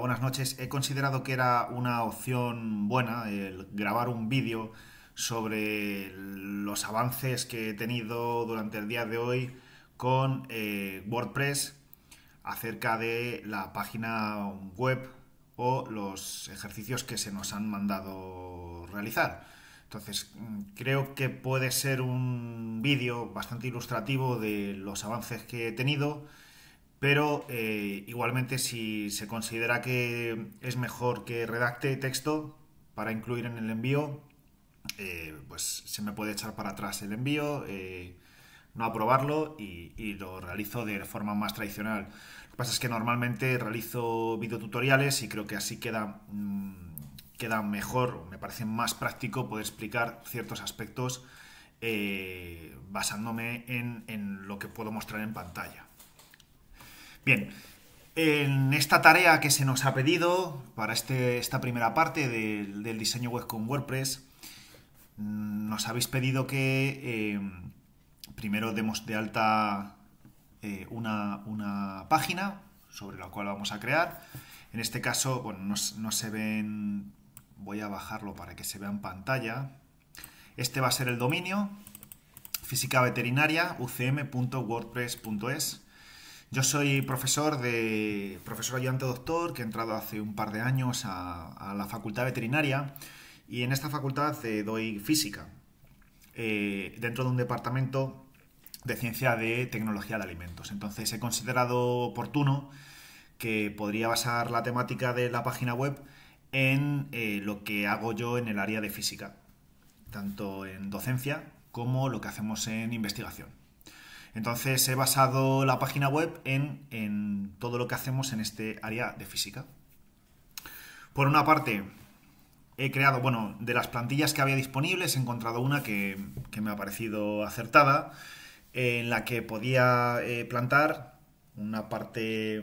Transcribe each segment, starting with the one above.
Buenas noches. He considerado que era una opción buena el grabar un vídeo sobre los avances que he tenido durante el día de hoy con eh, WordPress acerca de la página web o los ejercicios que se nos han mandado realizar. Entonces, creo que puede ser un vídeo bastante ilustrativo de los avances que he tenido pero eh, igualmente si se considera que es mejor que redacte texto para incluir en el envío, eh, pues se me puede echar para atrás el envío, eh, no aprobarlo y, lo realizo de forma más tradicional. Lo que pasa es que normalmente realizo videotutoriales y creo que así queda, mm, queda mejor, me parece más práctico poder explicar ciertos aspectos basándome en lo que puedo mostrar en pantalla. Bien, en esta tarea que se nos ha pedido para este, esta primera parte del, diseño web con WordPress, mm, nos habéis pedido que eh, primero demos de alta eh, una, página sobre la cual vamos a crear. En este caso, bueno, no, se ven... Voy a bajarlo para que se vea en pantalla. Este va a ser el dominio, física veterinaria ucm.wordpress.es. Yo soy profesor de profesor ayudante doctor que he entrado hace un par de años a, la facultad veterinaria y en esta facultad eh, doy física eh, dentro de un departamento de ciencia de tecnología de alimentos. Entonces he considerado oportuno que podría basar la temática de la página web en eh, lo que hago yo en el área de física, tanto en docencia como lo que hacemos en investigación. Entonces he basado la página web en, todo lo que hacemos en este área de física. Por una parte, he creado, bueno, de las plantillas que había disponibles, he encontrado una que, me ha parecido acertada, en la que podía eh, plantar una parte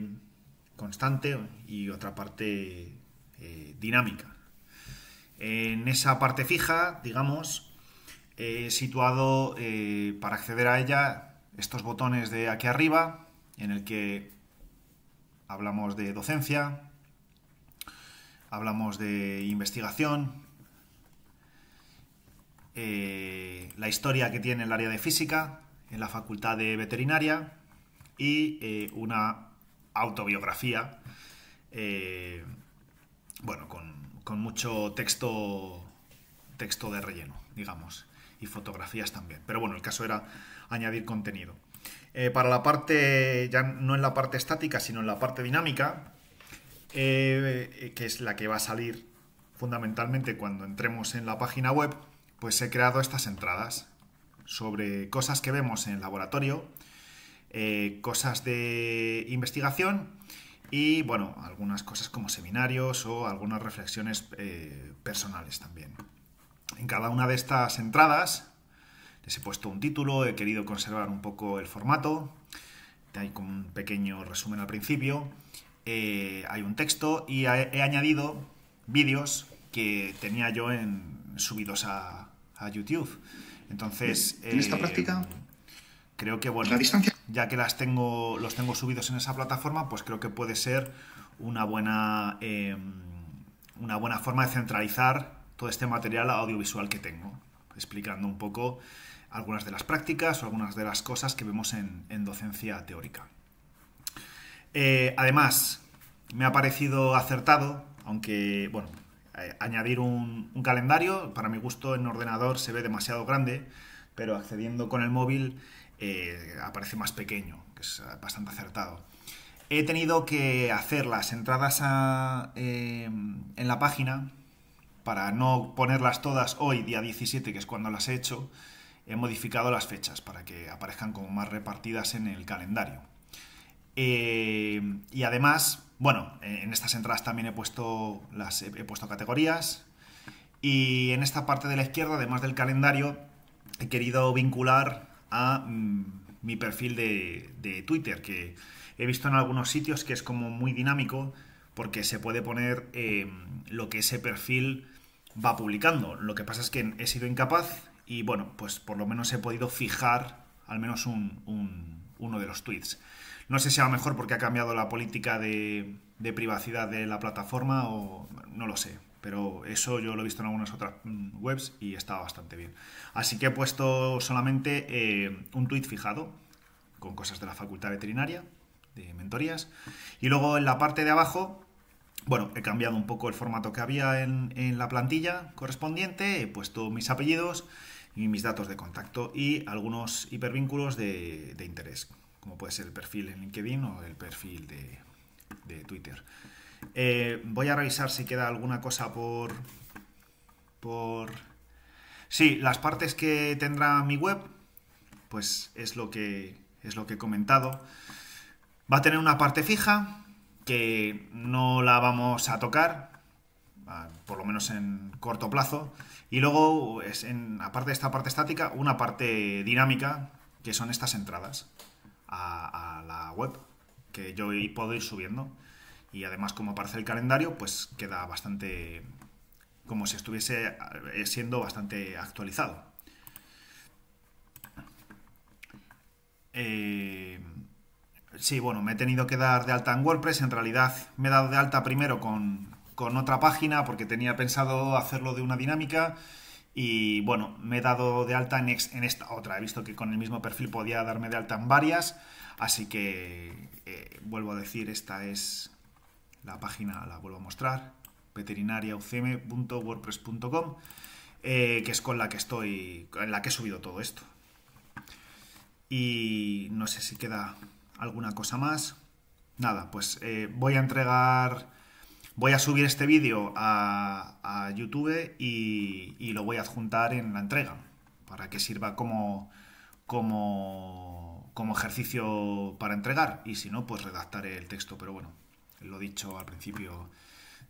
constante y otra parte eh, dinámica. En esa parte fija, digamos, he situado eh, para acceder a ella estos botones de aquí arriba, en el que hablamos de docencia, hablamos de investigación, eh, la historia que tiene el área de física en la facultad de veterinaria y eh, una autobiografía, eh, bueno, con, con, mucho texto, texto de relleno, digamos fotografías también. Pero bueno, el caso era añadir contenido. Eh, para la parte, ya no en la parte estática, sino en la parte dinámica, eh, eh, que es la que va a salir fundamentalmente cuando entremos en la página web, pues he creado estas entradas sobre cosas que vemos en el laboratorio, cosas de investigación y, bueno, algunas cosas como seminarios o algunas reflexiones personales también. En cada una de estas entradas les he puesto un título, he querido conservar un poco el formato, hay como un pequeño resumen al principio, eh, hay un texto y he añadido vídeos que tenía yo en, subidos a, YouTube. Entonces... en esta eh, práctica? Creo que, bueno, ¿La distancia? ya que las tengo, los tengo subidos en esa plataforma, pues creo que puede ser una buena, eh, una buena forma de centralizar todo este material audiovisual que tengo, explicando un poco algunas de las prácticas o algunas de las cosas que vemos en, docencia teórica. Eh, además, me ha parecido acertado, aunque, bueno, eh, añadir un, calendario, para mi gusto en ordenador se ve demasiado grande, pero accediendo con el móvil eh, aparece más pequeño, que es bastante acertado. He tenido que hacer las entradas en la página para no ponerlas todas hoy, día 17, que es cuando las he hecho, he modificado las fechas para que aparezcan como más repartidas en el calendario. Eh, y además, bueno, en estas entradas también he puesto, las, he puesto categorías. Y en esta parte de la izquierda, además del calendario, he querido vincular a mm, mi perfil de, Twitter, que he visto en algunos sitios que es como muy dinámico porque se puede poner eh, lo que ese perfil va publicando. Lo que pasa es que he sido incapaz y bueno, pues por lo menos he podido fijar al menos uno de los tweets. No sé si a mejor porque ha cambiado la política de, privacidad de la plataforma o no lo sé. Pero eso yo lo he visto en algunas otras mm, webs y estaba bastante bien. Así que he puesto solamente eh, un tweet fijado con cosas de la facultad veterinaria, de mentorías. Y luego en la parte de abajo bueno, he cambiado un poco el formato que había en, la plantilla correspondiente, he puesto mis apellidos y mis datos de contacto y algunos hipervínculos de, interés, como puede ser el perfil en LinkedIn o el perfil de, Twitter. Eh, voy a revisar si queda alguna cosa por... por... Sí, las partes que tendrá mi web, pues es lo que, es lo que he comentado. Va a tener una parte fija, que no la vamos a tocar, ah, por lo menos en corto plazo. Y luego, es en, aparte de esta parte estática, una parte dinámica, que son estas entradas a, la web, que yo puedo ir subiendo. Y además, como aparece el calendario, pues queda bastante... como si estuviese eh, siendo bastante actualizado. Eh... Sí, bueno, me he tenido que dar de alta en WordPress. En realidad me he dado de alta primero con, otra página porque tenía pensado hacerlo de una dinámica. Y bueno, me he dado de alta en, en esta otra. He visto que con el mismo perfil podía darme de alta en varias. Así que eh, vuelvo a decir, esta es la página, la vuelvo a mostrar, veterinariaucm.wordpress.com, eh, que es con la que estoy, en la que he subido todo esto. Y no sé si queda alguna cosa más. Nada, pues eh, voy a entregar, voy a subir este vídeo a, YouTube y, lo voy a adjuntar en la entrega para que sirva como, como, como ejercicio para entregar y si no, pues redactaré el texto, pero bueno, lo dicho al principio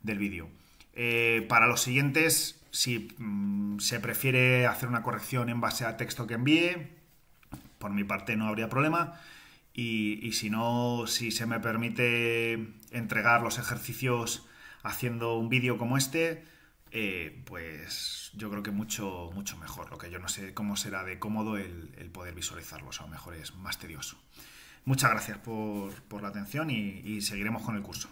del vídeo. Eh, para los siguientes, si mm, se prefiere hacer una corrección en base al texto que envíe, por mi parte no habría problema y, si no, si se me permite entregar los ejercicios haciendo un vídeo como este, eh, pues yo creo que mucho, mucho mejor. Lo que yo no sé cómo será de cómodo el, poder visualizarlos, a lo mejor es más tedioso. Muchas gracias por, por la atención y seguiremos con el curso.